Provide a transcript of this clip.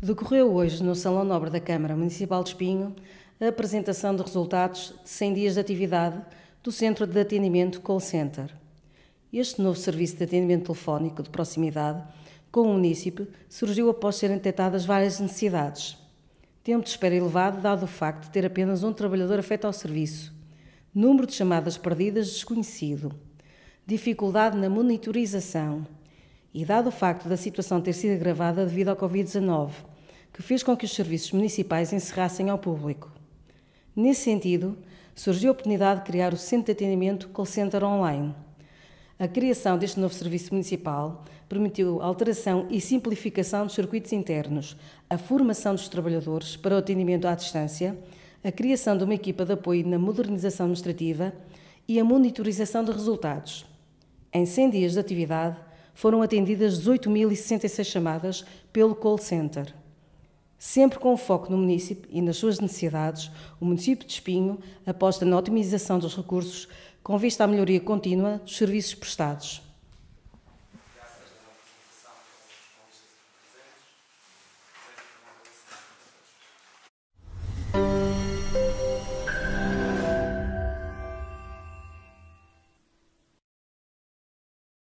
Decorreu hoje, no Salão Nobre da Câmara Municipal de Espinho, a apresentação de resultados de 100 dias de atividade do Centro de Atendimento Call Center. Este novo serviço de atendimento telefónico de proximidade com o munícipe surgiu após serem detectadas várias necessidades. Tempo de espera elevado, dado o facto de ter apenas um trabalhador afeto ao serviço. Número de chamadas perdidas desconhecido. Dificuldade na monitorização e dado o facto da situação ter sido agravada devido ao Covid-19, que fez com que os serviços municipais encerrassem ao público. Nesse sentido, surgiu a oportunidade de criar o Centro de Atendimento Call Center Online. A criação deste novo serviço municipal permitiu alteração e simplificação dos circuitos internos, a formação dos trabalhadores para o atendimento à distância, a criação de uma equipa de apoio na modernização administrativa e a monitorização de resultados. Em 100 dias de atividade, foram atendidas 18.066 chamadas pelo call center. Sempre com foco no município e nas suas necessidades, o município de Espinho aposta na otimização dos recursos com vista à melhoria contínua dos serviços prestados.